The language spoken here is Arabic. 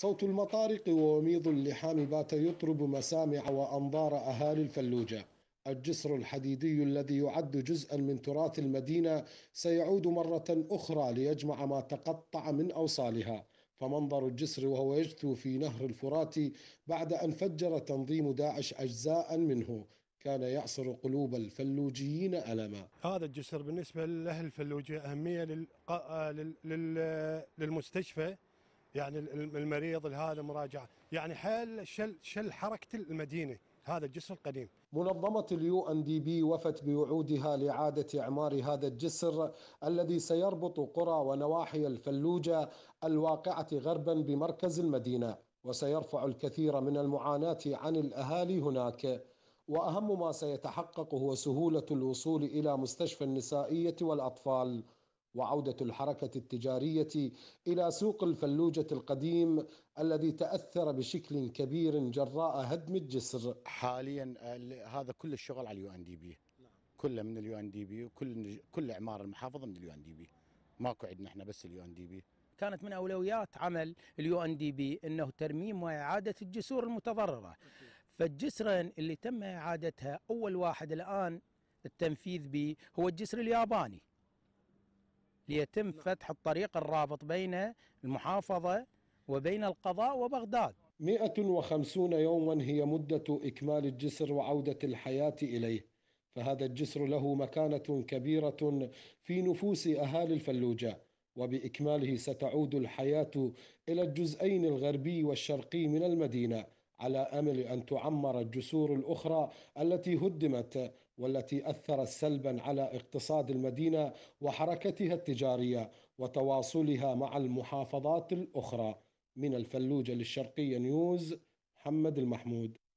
صوت المطارق ووميض اللحام بات يطرب مسامع وأنظار أهالي الفلوجة الجسر الحديدي الذي يعد جزءا من تراث المدينة سيعود مرة أخرى ليجمع ما تقطع من أوصالها فمنظر الجسر وهو يجثو في نهر الفرات بعد أن فجر تنظيم داعش أجزاء منه كان يعصر قلوب الفلوجيين ألما هذا الجسر بالنسبة لأهل الفلوجة أهمية آه، للمستشفى يعني المريض لهذا مراجعه يعني حل شل شل حركه المدينه هذا الجسر القديم منظمة اليو ان دي بي وفت بوعودها لإعادة إعمار هذا الجسر الذي سيربط قرى ونواحي الفلوجة الواقعة غربا بمركز المدينة وسيرفع الكثير من المعاناة عن الأهالي هناك وأهم ما سيتحقق هو سهولة الوصول إلى مستشفى النسائية والأطفال وعودة الحركة التجارية إلى سوق الفلوجة القديم الذي تأثر بشكل كبير جراء هدم الجسر حاليا آه، هذا كل الشغل على اليو ان دي بي كله من اليو ان دي بي وكل كل اعمار المحافظه من اليو ان دي بي ماكو عندنا احنا بس اليو ان دي بي كانت من اولويات عمل اليو ان دي بي انه ترميم واعاده الجسور المتضرره فالجسرين اللي تم اعادتها اول واحد الان التنفيذ به هو الجسر الياباني ليتم نعم. فتح الطريق الرابط بين المحافظة وبين القضاء وبغداد 150 يوما هي مدة إكمال الجسر وعودة الحياة إليه فهذا الجسر له مكانة كبيرة في نفوس أهالي الفلوجة وبإكماله ستعود الحياة إلى الجزئين الغربي والشرقي من المدينة على امل ان تعمر الجسور الاخرى التي هدمت والتي اثرت سلبا على اقتصاد المدينه وحركتها التجاريه وتواصلها مع المحافظات الاخرى من الفلوجه للشرقيه نيوز محمد المحمود